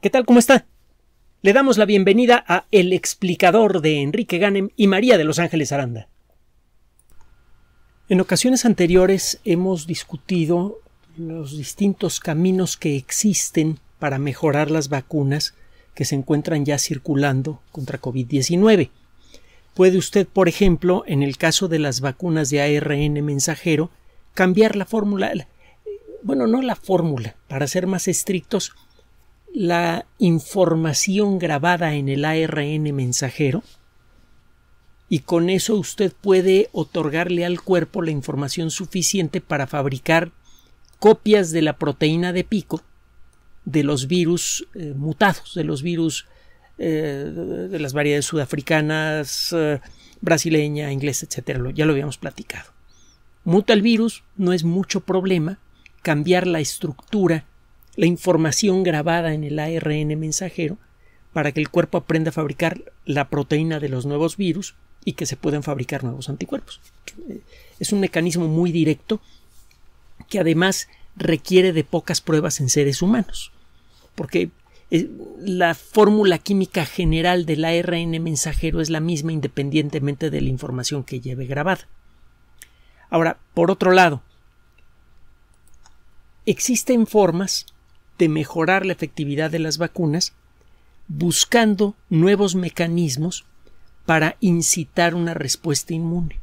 ¿Qué tal? ¿Cómo está? Le damos la bienvenida a El explicador de Enrique Ganem y María de Los Ángeles Aranda. En ocasiones anteriores hemos discutido los distintos caminos que existen para mejorar las vacunas que se encuentran ya circulando contra COVID-19. Puede usted, por ejemplo, en el caso de las vacunas de ARN mensajero, cambiar la fórmula, eh, bueno, no la fórmula, para ser más estrictos, la información grabada en el ARN mensajero y con eso usted puede otorgarle al cuerpo la información suficiente para fabricar copias de la proteína de pico de los virus eh, mutados, de los virus eh, de las variedades sudafricanas, eh, brasileña, inglesa, etcétera. Ya lo habíamos platicado. Muta el virus, no es mucho problema cambiar la estructura la información grabada en el ARN mensajero para que el cuerpo aprenda a fabricar la proteína de los nuevos virus y que se puedan fabricar nuevos anticuerpos. Es un mecanismo muy directo que además requiere de pocas pruebas en seres humanos, porque eh, la fórmula química general del ARN mensajero es la misma independientemente de la información que lleve grabada. Ahora, por otro lado, existen formas de mejorar la efectividad de las vacunas buscando nuevos mecanismos para incitar una respuesta inmune.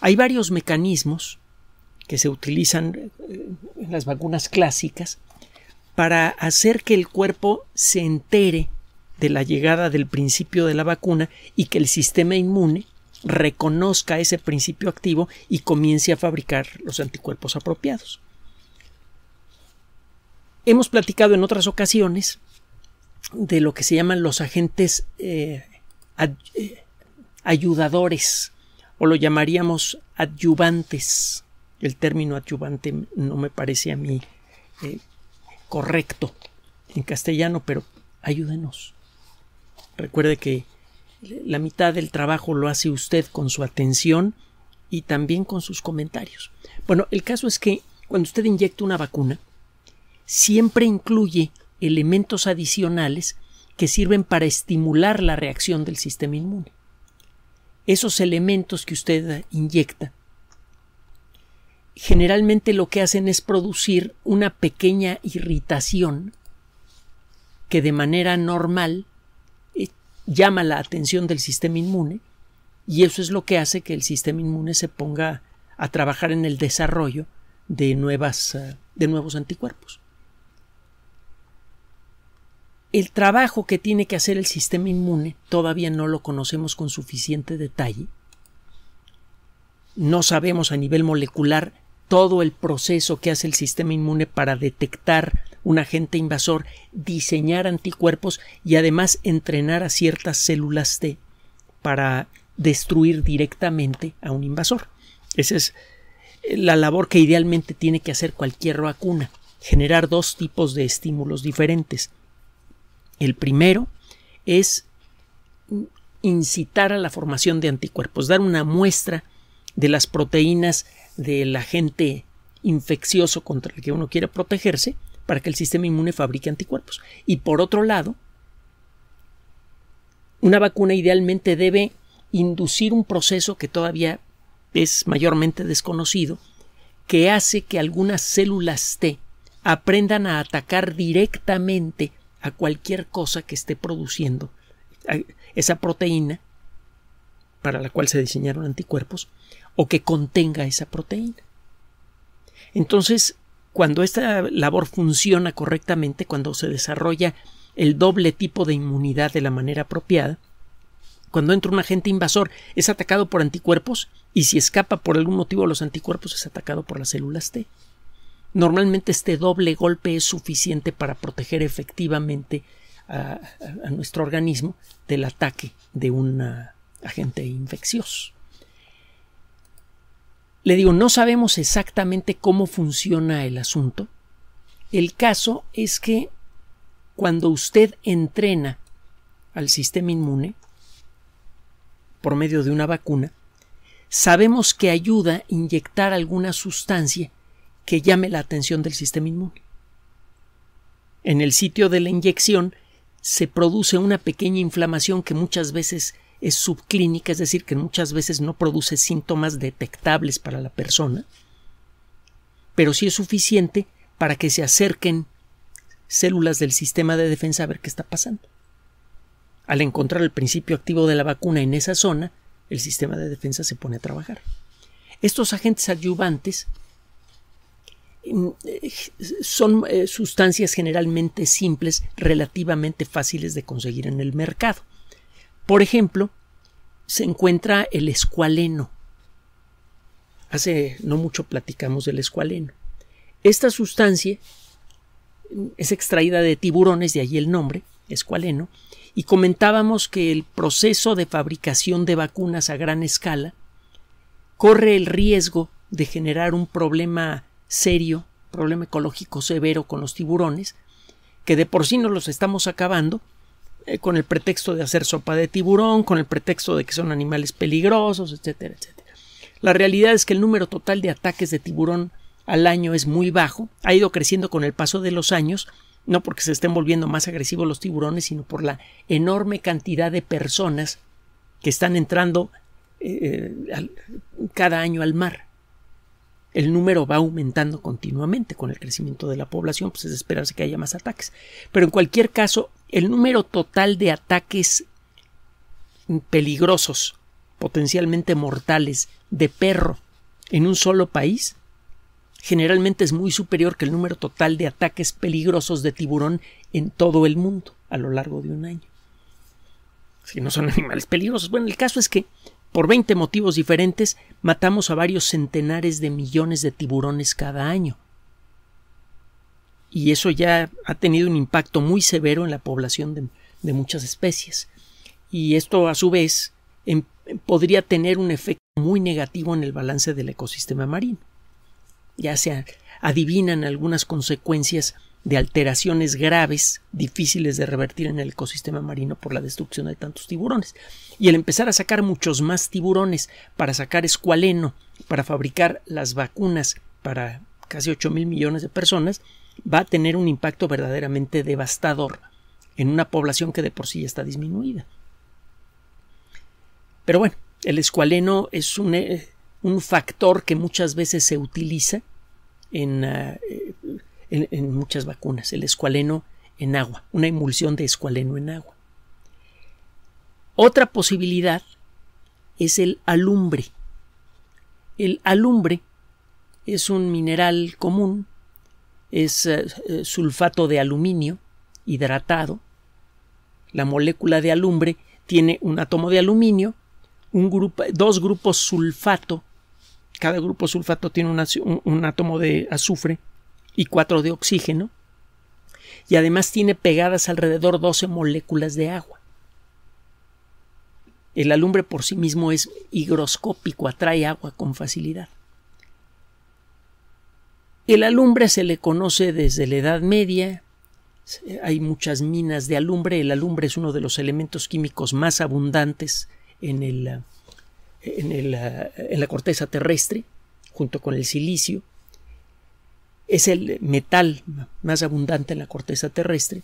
Hay varios mecanismos que se utilizan eh, en las vacunas clásicas para hacer que el cuerpo se entere de la llegada del principio de la vacuna y que el sistema inmune reconozca ese principio activo y comience a fabricar los anticuerpos apropiados. Hemos platicado en otras ocasiones de lo que se llaman los agentes eh, eh, ayudadores o lo llamaríamos adyuvantes. El término adyuvante no me parece a mí eh, correcto en castellano, pero ayúdenos. Recuerde que la mitad del trabajo lo hace usted con su atención y también con sus comentarios. Bueno, el caso es que cuando usted inyecta una vacuna, siempre incluye elementos adicionales que sirven para estimular la reacción del sistema inmune. Esos elementos que usted inyecta generalmente lo que hacen es producir una pequeña irritación que de manera normal eh, llama la atención del sistema inmune y eso es lo que hace que el sistema inmune se ponga a trabajar en el desarrollo de, nuevas, eh, de nuevos anticuerpos el trabajo que tiene que hacer el sistema inmune todavía no lo conocemos con suficiente detalle. No sabemos a nivel molecular todo el proceso que hace el sistema inmune para detectar un agente invasor, diseñar anticuerpos y además entrenar a ciertas células T para destruir directamente a un invasor. Esa es eh, la labor que idealmente tiene que hacer cualquier vacuna, generar dos tipos de estímulos diferentes, el primero es incitar a la formación de anticuerpos, dar una muestra de las proteínas del agente infeccioso contra el que uno quiere protegerse para que el sistema inmune fabrique anticuerpos. Y por otro lado, una vacuna idealmente debe inducir un proceso que todavía es mayormente desconocido, que hace que algunas células T aprendan a atacar directamente a cualquier cosa que esté produciendo esa proteína para la cual se diseñaron anticuerpos o que contenga esa proteína. Entonces, cuando esta labor funciona correctamente, cuando se desarrolla el doble tipo de inmunidad de la manera apropiada, cuando entra un agente invasor es atacado por anticuerpos y si escapa por algún motivo los anticuerpos es atacado por las células T. Normalmente este doble golpe es suficiente para proteger efectivamente a, nuestro organismo del ataque de un agente infeccioso. Le digo, no sabemos exactamente cómo funciona el asunto. El caso es que cuando usted entrena al sistema inmune por medio de una vacuna, sabemos que ayuda a inyectar alguna sustancia que llame la atención del sistema inmune. En el sitio de la inyección se produce una pequeña inflamación que muchas veces es subclínica, es decir, que muchas veces no produce síntomas detectables para la persona, pero sí es suficiente para que se acerquen células del sistema de defensa a ver qué está pasando. Al encontrar el principio activo de la vacuna en esa zona, el sistema de defensa se pone a trabajar. Estos agentes adyuvantes son eh, sustancias generalmente simples, relativamente fáciles de conseguir en el mercado. Por ejemplo, se encuentra el escualeno. Hace no mucho platicamos del escualeno. Esta sustancia es extraída de tiburones, de allí el nombre, escualeno, y comentábamos que el proceso de fabricación de vacunas a gran escala corre el riesgo de generar un problema serio, problema ecológico severo con los tiburones, que de por sí nos los estamos acabando, eh, con el pretexto de hacer sopa de tiburón, con el pretexto de que son animales peligrosos, etcétera, etcétera. La realidad es que el número total de ataques de tiburón al año es muy bajo, ha ido creciendo con el paso de los años, no porque se estén volviendo más agresivos los tiburones, sino por la enorme cantidad de personas que están entrando eh, eh, cada año al mar el número va aumentando continuamente con el crecimiento de la población, pues es esperarse que haya más ataques. Pero en cualquier caso, el número total de ataques peligrosos, potencialmente mortales, de perro en un solo país, generalmente es muy superior que el número total de ataques peligrosos de tiburón en todo el mundo a lo largo de un año. Si no son animales peligrosos. Bueno, el caso es que por 20 motivos diferentes matamos a varios centenares de millones de tiburones cada año. Y eso ya ha tenido un impacto muy severo en la población de, muchas especies. Y esto, a su vez, em, podría tener un efecto muy negativo en el balance del ecosistema marino. Ya se adivinan algunas consecuencias de alteraciones graves, difíciles de revertir en el ecosistema marino por la destrucción de tantos tiburones. Y el empezar a sacar muchos más tiburones para sacar escualeno, para fabricar las vacunas para casi 8 mil millones de personas, va a tener un impacto verdaderamente devastador en una población que de por sí ya está disminuida. Pero bueno, el escualeno es un, eh, factor que muchas veces se utiliza en, eh, en, muchas vacunas, el escualeno en agua, una emulsión de escualeno en agua. Otra posibilidad es el alumbre. El alumbre es un mineral común, es eh, eh, sulfato de aluminio hidratado. La molécula de alumbre tiene un átomo de aluminio, un grupo, dos grupos sulfato, cada grupo sulfato tiene un átomo de azufre y 4 de oxígeno, y además tiene pegadas alrededor 12 moléculas de agua. El alumbre por sí mismo es higroscópico, atrae agua con facilidad. El alumbre se le conoce desde la Edad Media, hay muchas minas de alumbre, el alumbre es uno de los elementos químicos más abundantes en, en, el, en la corteza terrestre, junto con el silicio es el metal más abundante en la corteza terrestre.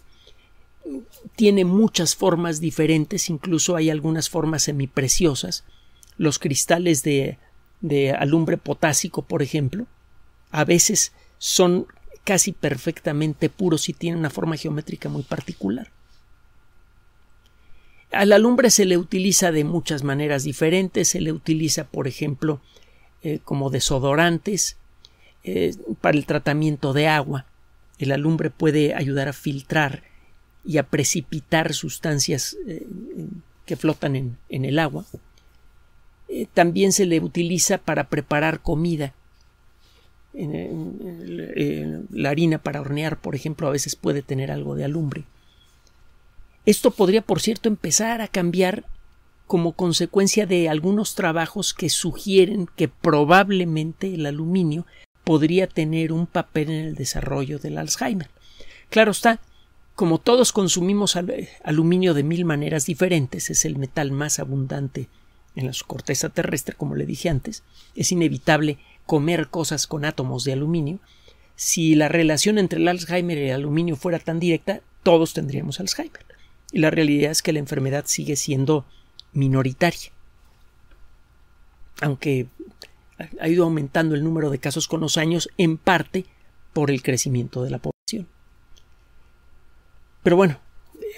Tiene muchas formas diferentes, incluso hay algunas formas semipreciosas. Los cristales de, de alumbre potásico, por ejemplo, a veces son casi perfectamente puros y tienen una forma geométrica muy particular. al alumbre se le utiliza de muchas maneras diferentes, se le utiliza, por ejemplo, eh, como desodorantes, para el tratamiento de agua. El alumbre puede ayudar a filtrar y a precipitar sustancias eh, que flotan en, el agua. Eh, también se le utiliza para preparar comida. la harina para hornear, por ejemplo, a veces puede tener algo de alumbre. Esto podría, por cierto, empezar a cambiar como consecuencia de algunos trabajos que sugieren que probablemente el aluminio podría tener un papel en el desarrollo del Alzheimer. Claro está, como todos consumimos eh, aluminio de mil maneras diferentes, es el metal más abundante en la corteza terrestre, como le dije antes, es inevitable comer cosas con átomos de aluminio. Si la relación entre el Alzheimer y el aluminio fuera tan directa, todos tendríamos Alzheimer. Y la realidad es que la enfermedad sigue siendo minoritaria. Aunque ha ido aumentando el número de casos con los años, en parte por el crecimiento de la población. Pero bueno,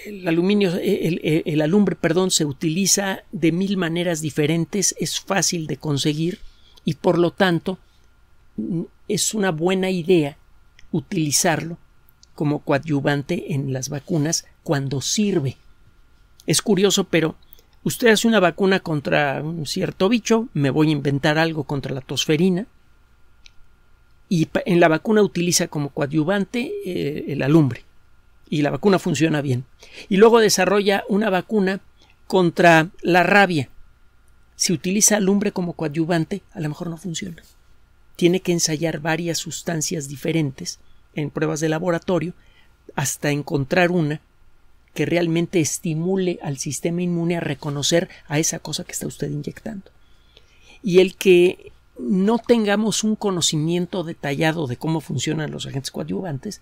el aluminio, el, alumbre, perdón, se utiliza de mil maneras diferentes, es fácil de conseguir y por lo tanto es una buena idea utilizarlo como coadyuvante en las vacunas cuando sirve. Es curioso, pero usted hace una vacuna contra un cierto bicho, me voy a inventar algo contra la tosferina, y en la vacuna utiliza como coadyuvante eh, el alumbre, y la vacuna funciona bien. Y luego desarrolla una vacuna contra la rabia. Si utiliza alumbre como coadyuvante, a lo mejor no funciona. Tiene que ensayar varias sustancias diferentes en pruebas de laboratorio hasta encontrar una que realmente estimule al sistema inmune a reconocer a esa cosa que está usted inyectando. Y el que no tengamos un conocimiento detallado de cómo funcionan los agentes coadyuvantes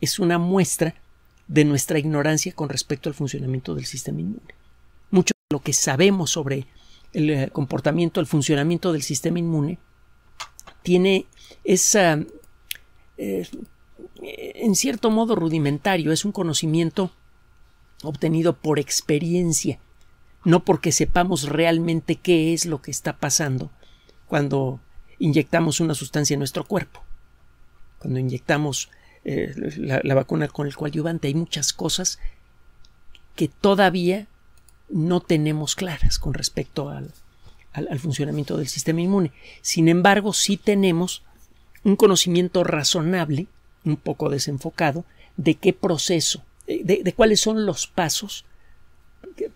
es una muestra de nuestra ignorancia con respecto al funcionamiento del sistema inmune. Mucho de lo que sabemos sobre el eh, comportamiento, el funcionamiento del sistema inmune, tiene esa, eh, en cierto modo rudimentario, es un conocimiento obtenido por experiencia, no porque sepamos realmente qué es lo que está pasando cuando inyectamos una sustancia en nuestro cuerpo, cuando inyectamos eh, la, vacuna con el coadyuvante. Hay muchas cosas que todavía no tenemos claras con respecto al, al funcionamiento del sistema inmune. Sin embargo, sí tenemos un conocimiento razonable, un poco desenfocado, de qué proceso de, cuáles son los pasos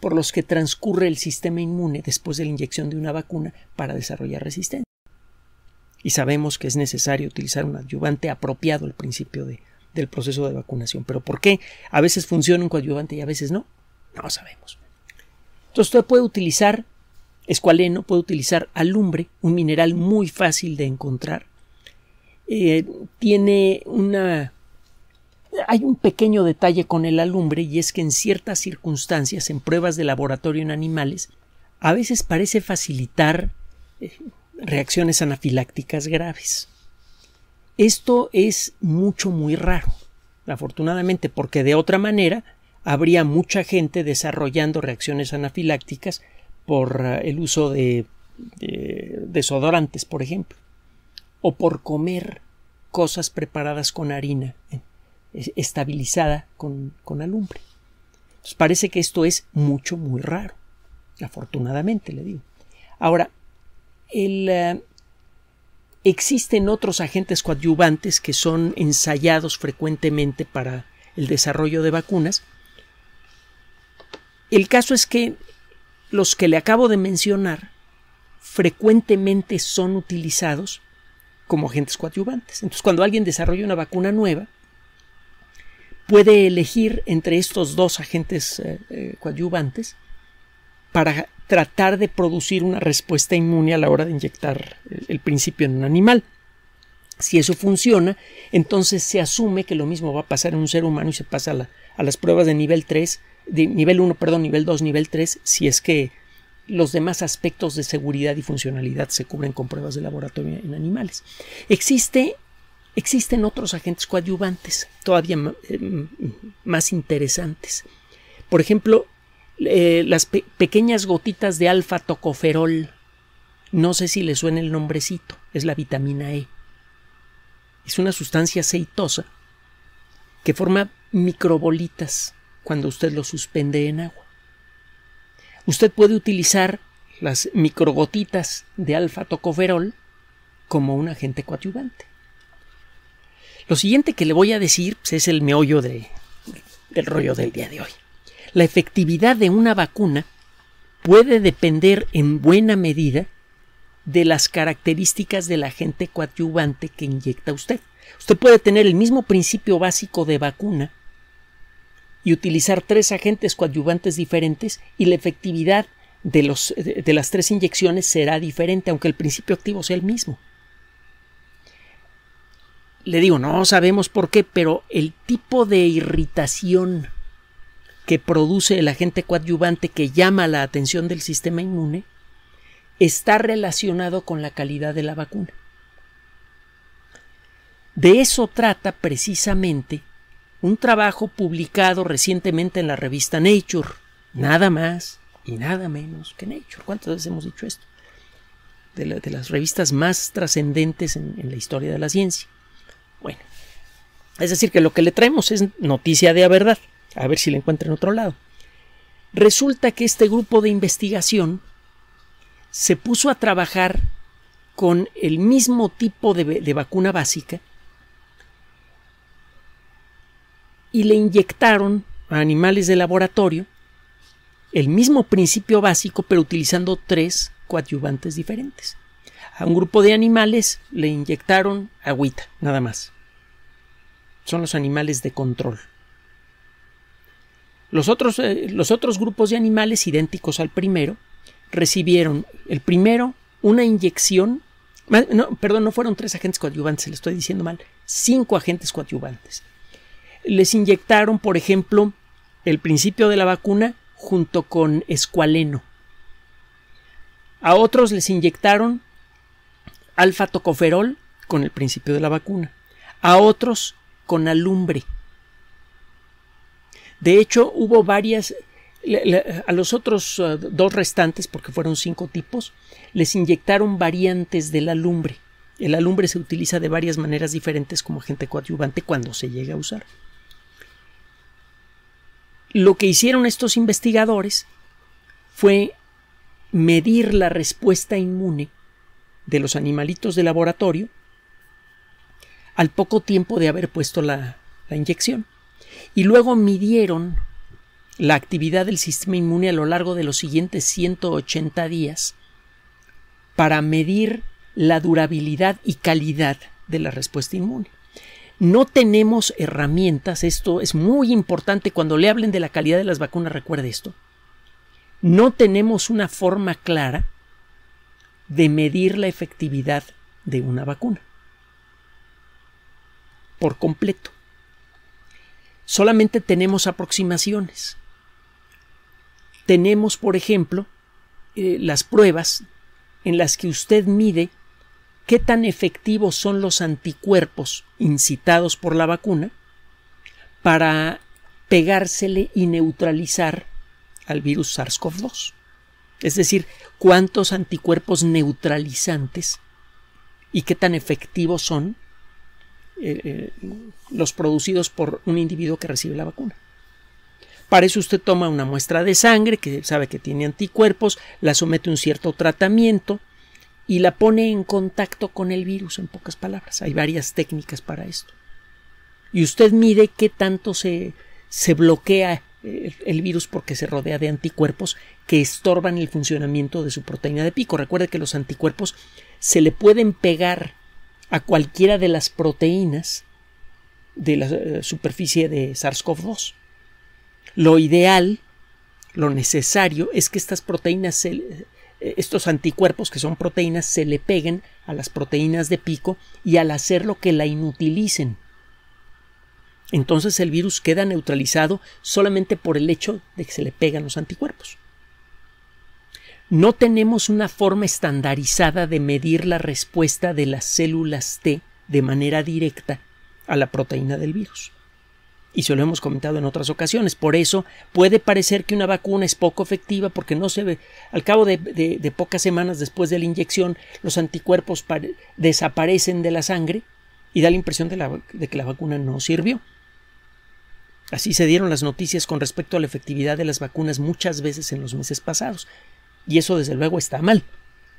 por los que transcurre el sistema inmune después de la inyección de una vacuna para desarrollar resistencia. Y sabemos que es necesario utilizar un adyuvante apropiado al principio del proceso de vacunación. Pero ¿por qué? A veces funciona un coadyuvante y a veces no. No lo sabemos. Entonces usted puede utilizar escualeno, puede utilizar alumbre, un mineral muy fácil de encontrar. Eh, tiene una hay un pequeño detalle con el alumbre y es que en ciertas circunstancias, en pruebas de laboratorio en animales, a veces parece facilitar eh, reacciones anafilácticas graves. Esto es mucho, muy raro, afortunadamente, porque de otra manera habría mucha gente desarrollando reacciones anafilácticas por eh, el uso de, desodorantes, por ejemplo, o por comer cosas preparadas con harina estabilizada con, alumbre. parece que esto es mucho, muy raro. Afortunadamente, le digo. Ahora, eh, existen otros agentes coadyuvantes que son ensayados frecuentemente para el desarrollo de vacunas. El caso es que los que le acabo de mencionar frecuentemente son utilizados como agentes coadyuvantes. Entonces, cuando alguien desarrolla una vacuna nueva, puede elegir entre estos dos agentes eh, eh, coadyuvantes para tratar de producir una respuesta inmune a la hora de inyectar el, principio en un animal. Si eso funciona, entonces se asume que lo mismo va a pasar en un ser humano y se pasa a, las pruebas de nivel 3, de nivel 1, perdón, nivel 2, nivel 3, si es que los demás aspectos de seguridad y funcionalidad se cubren con pruebas de laboratorio en animales. Existe Existen otros agentes coadyuvantes todavía eh, más interesantes. Por ejemplo, eh, las pequeñas gotitas de alfa tocoferol. No sé si le suena el nombrecito, es la vitamina E. Es una sustancia aceitosa que forma microbolitas cuando usted lo suspende en agua. Usted puede utilizar las microgotitas de alfa tocoferol como un agente coadyuvante. Lo siguiente que le voy a decir pues, es el meollo del rollo del día de hoy. La efectividad de una vacuna puede depender en buena medida de las características del agente coadyuvante que inyecta usted. Usted puede tener el mismo principio básico de vacuna y utilizar tres agentes coadyuvantes diferentes y la efectividad de, los, de las tres inyecciones será diferente, aunque el principio activo sea el mismo le digo, no sabemos por qué, pero el tipo de irritación que produce el agente coadyuvante que llama la atención del sistema inmune está relacionado con la calidad de la vacuna. De eso trata precisamente un trabajo publicado recientemente en la revista Nature, nada más y nada menos que Nature. ¿Cuántas veces hemos dicho esto? De, las revistas más trascendentes en la historia de la ciencia. Bueno, es decir, que lo que le traemos es noticia de a verdad. A ver si la encuentra en otro lado. Resulta que este grupo de investigación se puso a trabajar con el mismo tipo de, de vacuna básica y le inyectaron a animales de laboratorio el mismo principio básico, pero utilizando tres coadyuvantes diferentes. A un grupo de animales le inyectaron agüita, nada más son los animales de control. Los otros, eh, los otros grupos de animales idénticos al primero recibieron el primero una inyección perdón, no fueron tres agentes coadyuvantes, le estoy diciendo mal, cinco agentes coadyuvantes. Les inyectaron, por ejemplo, el principio de la vacuna junto con escualeno. A otros les inyectaron alfa-tocoferol con el principio de la vacuna. A otros con alumbre. De hecho, hubo varias a los otros eh, dos restantes, porque fueron cinco tipos, les inyectaron variantes del alumbre. El alumbre se utiliza de varias maneras diferentes como agente coadyuvante cuando se llega a usar. Lo que hicieron estos investigadores fue medir la respuesta inmune de los animalitos de laboratorio al poco tiempo de haber puesto la, inyección. Y luego midieron la actividad del sistema inmune a lo largo de los siguientes 180 días para medir la durabilidad y calidad de la respuesta inmune. No tenemos herramientas, esto es muy importante cuando le hablen de la calidad de las vacunas, recuerde esto. No tenemos una forma clara de medir la efectividad de una vacuna por completo. Solamente tenemos aproximaciones. Tenemos, por ejemplo, eh, las pruebas en las que usted mide qué tan efectivos son los anticuerpos incitados por la vacuna para pegársele y neutralizar al virus SARS-CoV-2. Es decir, cuántos anticuerpos neutralizantes y qué tan efectivos son eh, eh, los producidos por un individuo que recibe la vacuna. Para eso usted toma una muestra de sangre que sabe que tiene anticuerpos, la somete a un cierto tratamiento y la pone en contacto con el virus, en pocas palabras. Hay varias técnicas para esto. Y usted mide qué tanto se, se bloquea eh, el, virus porque se rodea de anticuerpos que estorban el funcionamiento de su proteína de pico. Recuerde que los anticuerpos se le pueden pegar a cualquiera de las proteínas de la eh, superficie de SARS-CoV-2. Lo ideal, lo necesario, es que estas proteínas, eh, estos anticuerpos que son proteínas, se le peguen a las proteínas de pico y al hacerlo que la inutilicen. Entonces el virus queda neutralizado solamente por el hecho de que se le pegan los anticuerpos. No tenemos una forma estandarizada de medir la respuesta de las células T de manera directa a la proteína del virus. Y se lo hemos comentado en otras ocasiones. Por eso puede parecer que una vacuna es poco efectiva porque no se ve. Al cabo de, pocas semanas después de la inyección, los anticuerpos desaparecen de la sangre y da la impresión de que la vacuna no sirvió. Así se dieron las noticias con respecto a la efectividad de las vacunas muchas veces en los meses pasados. Y eso desde luego está mal.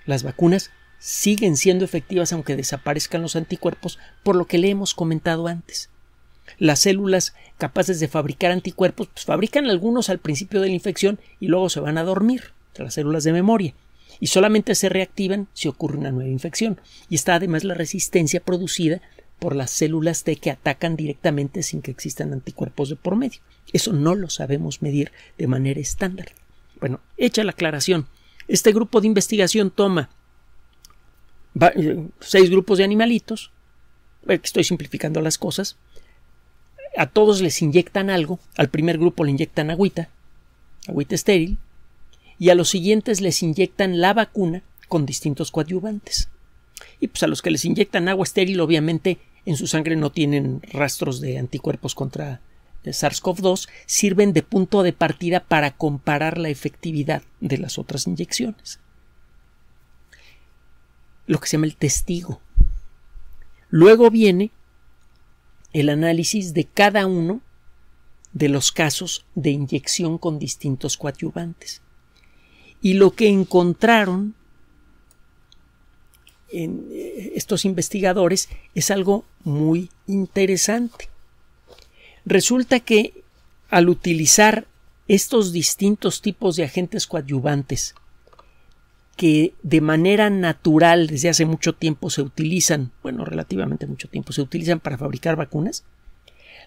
Las vacunas siguen siendo efectivas aunque desaparezcan los anticuerpos por lo que le hemos comentado antes. Las células capaces de fabricar anticuerpos pues fabrican algunos al principio de la infección y luego se van a dormir, las células de memoria, y solamente se reactivan si ocurre una nueva infección. Y está además la resistencia producida por las células T que atacan directamente sin que existan anticuerpos de por medio. Eso no lo sabemos medir de manera estándar. Bueno, hecha la aclaración, este grupo de investigación toma seis grupos de animalitos, eh, estoy simplificando las cosas, a todos les inyectan algo, al primer grupo le inyectan agüita, agüita estéril, y a los siguientes les inyectan la vacuna con distintos coadyuvantes. Y pues a los que les inyectan agua estéril, obviamente en su sangre no tienen rastros de anticuerpos contra SARS-CoV-2 sirven de punto de partida para comparar la efectividad de las otras inyecciones. Lo que se llama el testigo. Luego viene el análisis de cada uno de los casos de inyección con distintos coadyuvantes. Y lo que encontraron en eh, estos investigadores es algo muy interesante. Resulta que al utilizar estos distintos tipos de agentes coadyuvantes que de manera natural desde hace mucho tiempo se utilizan, bueno, relativamente mucho tiempo se utilizan para fabricar vacunas,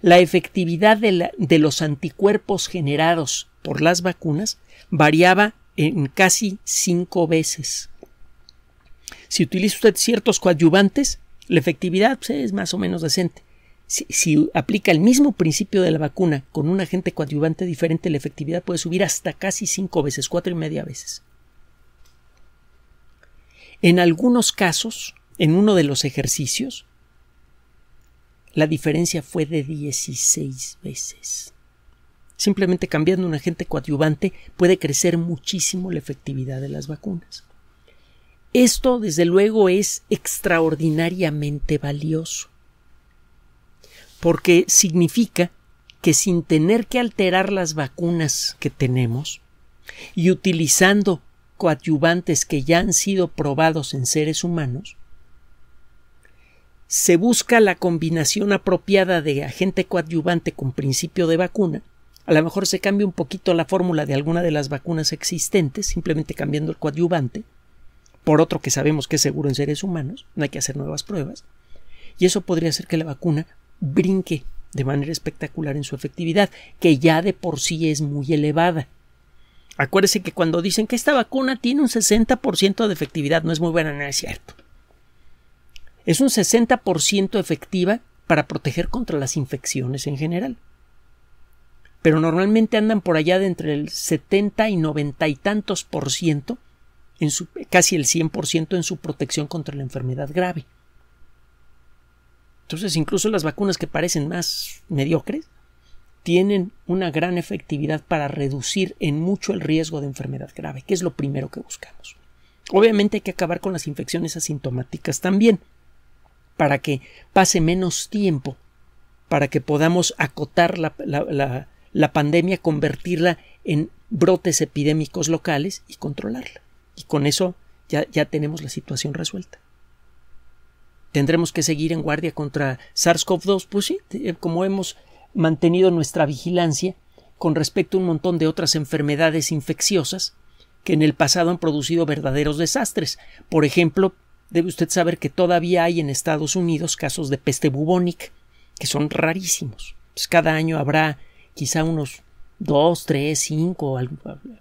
la efectividad de, los anticuerpos generados por las vacunas variaba en casi cinco veces. Si utiliza usted ciertos coadyuvantes, la efectividad pues, es más o menos decente si, aplica el mismo principio de la vacuna con un agente coadyuvante diferente, la efectividad puede subir hasta casi cinco veces, cuatro y media veces. En algunos casos, en uno de los ejercicios, la diferencia fue de 16 veces. Simplemente cambiando un agente coadyuvante puede crecer muchísimo la efectividad de las vacunas. Esto, desde luego, es extraordinariamente valioso porque significa que sin tener que alterar las vacunas que tenemos y utilizando coadyuvantes que ya han sido probados en seres humanos, se busca la combinación apropiada de agente coadyuvante con principio de vacuna. A lo mejor se cambia un poquito la fórmula de alguna de las vacunas existentes, simplemente cambiando el coadyuvante, por otro que sabemos que es seguro en seres humanos, no hay que hacer nuevas pruebas, y eso podría hacer que la vacuna brinque de manera espectacular en su efectividad, que ya de por sí es muy elevada. Acuérdese que cuando dicen que esta vacuna tiene un 60% de efectividad, no es muy buena, no es cierto. Es un 60% efectiva para proteger contra las infecciones en general. Pero normalmente andan por allá de entre el 70 y 90 y tantos por ciento, en su, casi el 100% en su protección contra la enfermedad grave. Entonces, incluso las vacunas que parecen más mediocres tienen una gran efectividad para reducir en mucho el riesgo de enfermedad grave, que es lo primero que buscamos. Obviamente hay que acabar con las infecciones asintomáticas también, para que pase menos tiempo, para que podamos acotar la, pandemia, convertirla en brotes epidémicos locales y controlarla. Y con eso ya tenemos la situación resuelta tendremos que seguir en guardia contra SARS-CoV-2, pues sí, eh, como hemos mantenido nuestra vigilancia con respecto a un montón de otras enfermedades infecciosas que en el pasado han producido verdaderos desastres. Por ejemplo, debe usted saber que todavía hay en Estados Unidos casos de peste bubónica, que son rarísimos. Pues cada año habrá quizá unos dos, tres, cinco,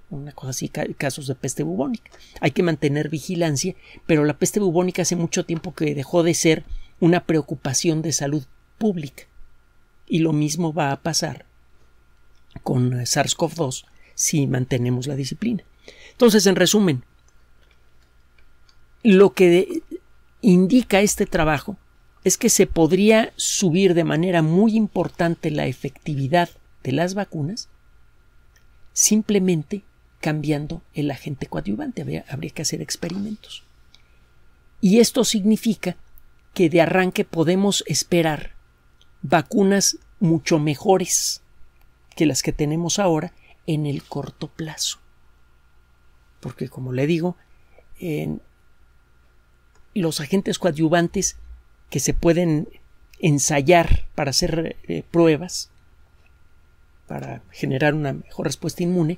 una cosa así, casos de peste bubónica. Hay que mantener vigilancia, pero la peste bubónica hace mucho tiempo que dejó de ser una preocupación de salud pública. Y lo mismo va a pasar con eh, SARS-CoV-2 si mantenemos la disciplina. Entonces, en resumen, lo que indica este trabajo es que se podría subir de manera muy importante la efectividad de las vacunas simplemente cambiando el agente coadyuvante. Habría, que hacer experimentos. Y esto significa que de arranque podemos esperar vacunas mucho mejores que las que tenemos ahora en el corto plazo. Porque, como le digo, los agentes coadyuvantes que se pueden ensayar para hacer eh, pruebas para generar una mejor respuesta inmune,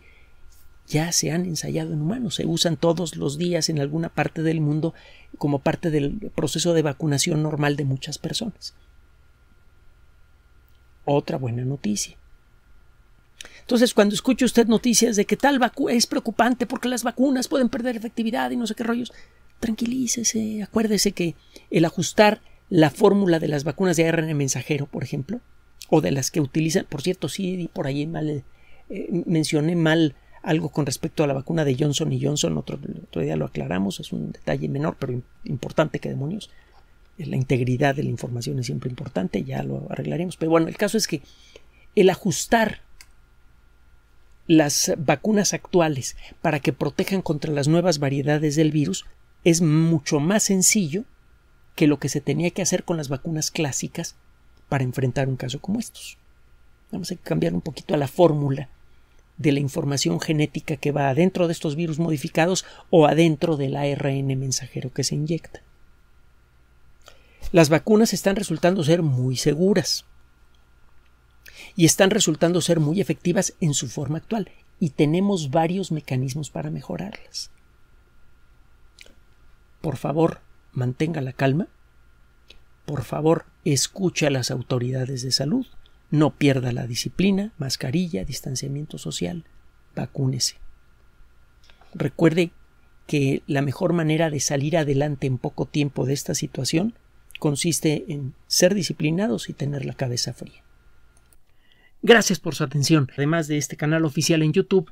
ya se han ensayado en humanos, se usan todos los días en alguna parte del mundo como parte del proceso de vacunación normal de muchas personas. Otra buena noticia. Entonces, cuando escuche usted noticias de que tal vacuna es preocupante porque las vacunas pueden perder efectividad y no sé qué rollos, tranquilícese, acuérdese que el ajustar la fórmula de las vacunas de ARN mensajero, por ejemplo, o de las que utilizan, por cierto, sí, por ahí mal, eh, mencioné mal algo con respecto a la vacuna de Johnson y Johnson, otro día lo aclaramos, es un detalle menor, pero importante que demonios. Eh, la integridad de la información es siempre importante, ya lo arreglaremos. Pero bueno, el caso es que el ajustar las vacunas actuales para que protejan contra las nuevas variedades del virus es mucho más sencillo que lo que se tenía que hacer con las vacunas clásicas para enfrentar un caso como estos. Vamos a cambiar un poquito a la fórmula de la información genética que va adentro de estos virus modificados o adentro del ARN mensajero que se inyecta. Las vacunas están resultando ser muy seguras y están resultando ser muy efectivas en su forma actual y tenemos varios mecanismos para mejorarlas. Por favor, mantenga la calma por favor, escuche a las autoridades de salud, no pierda la disciplina, mascarilla, distanciamiento social, vacúnese. Recuerde que la mejor manera de salir adelante en poco tiempo de esta situación consiste en ser disciplinados y tener la cabeza fría. Gracias por su atención. Además de este canal oficial en YouTube,